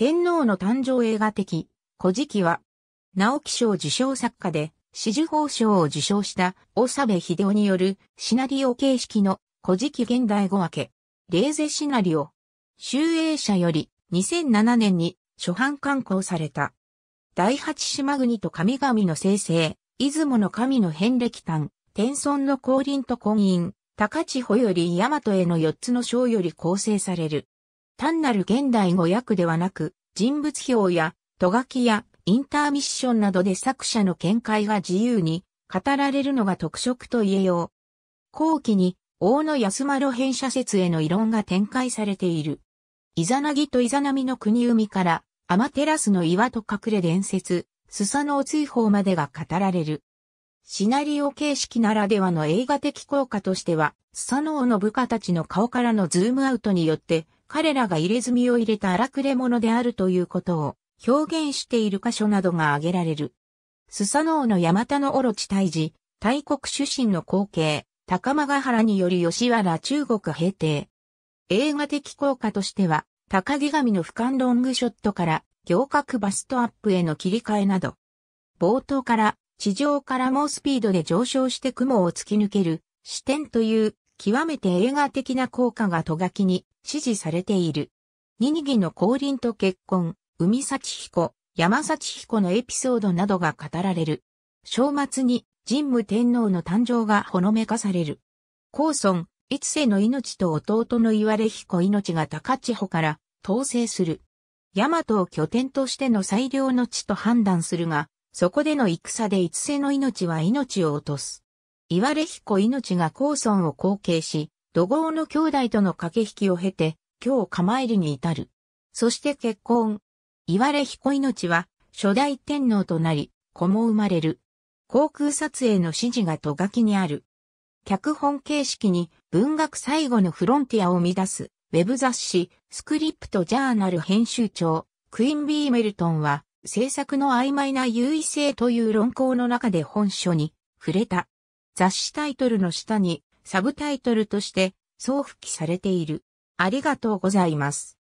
天皇の誕生映画的、古事記は、直木賞受賞作家で、紫綬褒章を受賞した、長谷部秀夫による、シナリオ形式の、古事記現代語訳、レーゼシナリオ。集英社より、2007年に、初版刊行された。第八島国と神々の生成、出雲の神の遍歴譚、天孫の降臨と婚姻、高千穂より大和への四つの章より構成される。単なる現代語訳ではなく、人物表や、とがきや、インターミッションなどで作者の見解が自由に語られるのが特色と言えよう。後期に、大野安丸編社説への異論が展開されている。イザナギとイザナミの国海から、アマテラスの岩と隠れ伝説、スサノオ追放までが語られる。シナリオ形式ならではの映画的効果としては、スサノオの部下たちの顔からのズームアウトによって、彼らが入れ墨を入れた荒くれ者であるということを表現している箇所などが挙げられる。スサノオの山田のオロチ退治、大国主神の光景、高間ヶ原により吉原中国平定。映画的効果としては、高木神の俯瞰ロングショットから、行革バストアップへの切り替えなど、冒頭から地上から猛スピードで上昇して雲を突き抜ける視点という極めて映画的な効果がとがきに支持されている。ニニギの降臨と結婚、海幸彦、山幸彦のエピソードなどが語られる。正末に神武天皇の誕生がほのめかされる。高尊、一世の命と弟の言われ彦命が高千穂から統制する。大和を拠点としての最良の地と判断するが、そこでの戦で五瀬の命は命を落とす。岩れ彦命が高村を後継し、土豪の兄弟との駆け引きを経て、今日構えるに至る。そして結婚。岩れ彦命は、初代天皇となり、子も生まれる。航空撮影の指示がと書きにある。脚本形式に文学最後のフロンティアを生み出す、ウェブ雑誌、スクリプトジャーナル編集長、クイン・ビーメルトンは、政策の曖昧な優位性という論考の中で本書に触れた。雑誌タイトルの下にサブタイトルとして送付記されている。ありがとうございます。